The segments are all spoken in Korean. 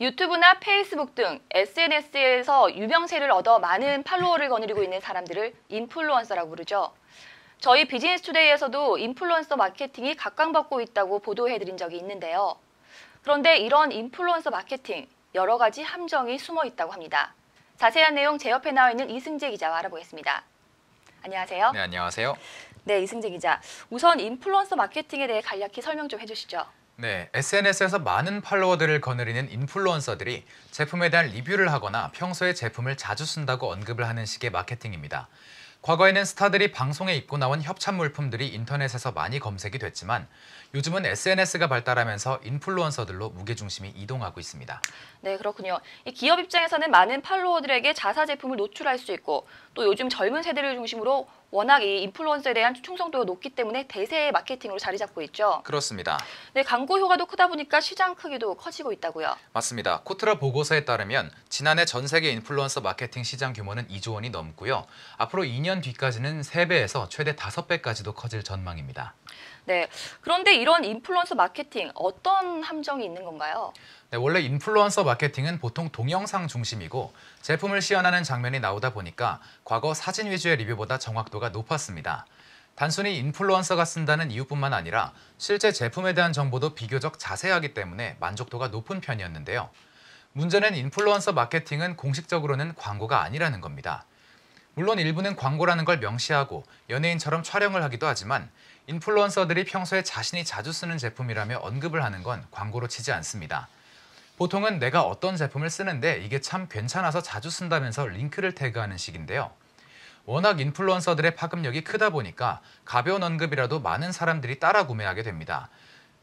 유튜브나 페이스북 등 SNS에서 유명세를 얻어 많은 팔로워를 거느리고 있는 사람들을 인플루언서라고 부르죠. 저희 비즈니스 투데이에서도 인플루언서 마케팅이 각광받고 있다고 보도해드린 적이 있는데요. 그런데 이런 인플루언서 마케팅, 여러 가지 함정이 숨어 있다고 합니다. 자세한 내용 제 옆에 나와 있는 이승재 기자와 알아보겠습니다. 안녕하세요. 네, 안녕하세요. 네, 이승재 기자. 우선 인플루언서 마케팅에 대해 간략히 설명 좀 해주시죠. 네, SNS에서 많은 팔로워들을 거느리는 인플루언서들이 제품에 대한 리뷰를 하거나 평소에 제품을 자주 쓴다고 언급을 하는 식의 마케팅입니다. 과거에는 스타들이 방송에 입고 나온 협찬 물품들이 인터넷에서 많이 검색이 됐지만 요즘은 SNS가 발달하면서 인플루언서들로 무게중심이 이동하고 있습니다. 네, 그렇군요. 이 기업 입장에서는 많은 팔로워들에게 자사 제품을 노출할 수 있고 또 요즘 젊은 세대를 중심으로 워낙 이 인플루언서에 대한 충성도가 높기 때문에 대세의 마케팅으로 자리 잡고 있죠. 그렇습니다. 네, 광고 효과도 크다 보니까 시장 크기도 커지고 있다고요. 맞습니다. 코트라 보고서에 따르면 지난해 전 세계 인플루언서 마케팅 시장 규모는 2조 원이 넘고요. 앞으로 2년 뒤까지는 3배에서 최대 5배까지도 커질 전망입니다. 네. 그런데 이런 인플루언서 마케팅 어떤 함정이 있는 건가요? 네, 원래 인플루언서 마케팅은 보통 동영상 중심이고 제품을 시연하는 장면이 나오다 보니까 과거 사진 위주의 리뷰보다 정확도 정보가 높았습니다. 단순히 인플루언서가 쓴다는 이유뿐만 아니라 실제 제품에 대한 정보도 비교적 자세하기 때문에 만족도가 높은 편이었는데요. 문제는 인플루언서 마케팅은 공식적으로는 광고가 아니라는 겁니다. 물론 일부는 광고라는 걸 명시하고 연예인처럼 촬영을 하기도 하지만 인플루언서들이 평소에 자신이 자주 쓰는 제품이라며 언급을 하는 건 광고로 치지 않습니다. 보통은 내가 어떤 제품을 쓰는데 이게 참 괜찮아서 자주 쓴다면서 링크를 태그하는 식인데요. 워낙 인플루언서들의 파급력이 크다 보니까 가벼운 언급이라도 많은 사람들이 따라 구매하게 됩니다.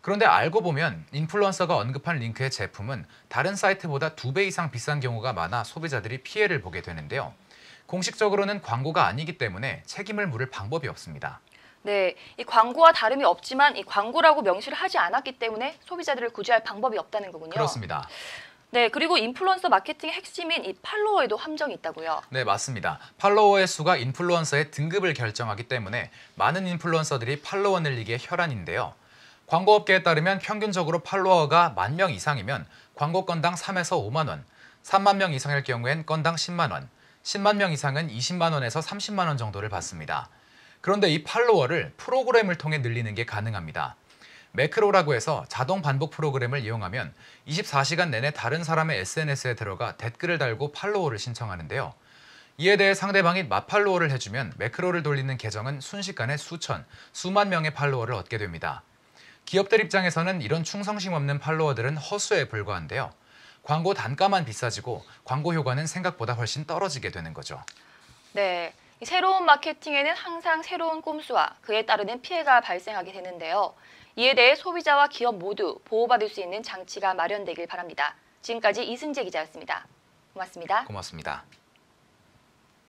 그런데 알고 보면 인플루언서가 언급한 링크의 제품은 다른 사이트보다 두 배 이상 비싼 경우가 많아 소비자들이 피해를 보게 되는데요. 공식적으로는 광고가 아니기 때문에 책임을 물을 방법이 없습니다. 네, 이 광고와 다름이 없지만 이 광고라고 명시를 하지 않았기 때문에 소비자들을 구제할 방법이 없다는 거군요. 그렇습니다. 네, 그리고 인플루언서 마케팅의 핵심인 이 팔로워에도 함정이 있다고요. 네, 맞습니다. 팔로워의 수가 인플루언서의 등급을 결정하기 때문에 많은 인플루언서들이 팔로워 늘리기에 혈안인데요. 광고업계에 따르면 평균적으로 팔로워가 만 명 이상이면 광고 건당 3에서 5만 원, 3만 명 이상일 경우엔 건당 10만 원, 10만 명 이상은 20만 원에서 30만 원 정도를 받습니다. 그런데 이 팔로워를 프로그램을 통해 늘리는 게 가능합니다. 매크로라고 해서 자동 반복 프로그램을 이용하면 24시간 내내 다른 사람의 SNS에 들어가 댓글을 달고 팔로워를 신청하는데요. 이에 대해 상대방이 맞팔로워를 해주면 매크로를 돌리는 계정은 순식간에 수천, 수만 명의 팔로워를 얻게 됩니다. 기업들 입장에서는 이런 충성심 없는 팔로워들은 허수에 불과한데요. 광고 단가만 비싸지고 광고 효과는 생각보다 훨씬 떨어지게 되는 거죠. 네. 새로운 마케팅에는 항상 새로운 꼼수와 그에 따르는 피해가 발생하게 되는데요. 이에 대해 소비자와 기업 모두 보호받을 수 있는 장치가 마련되길 바랍니다. 지금까지 이승재 기자였습니다. 고맙습니다. 고맙습니다.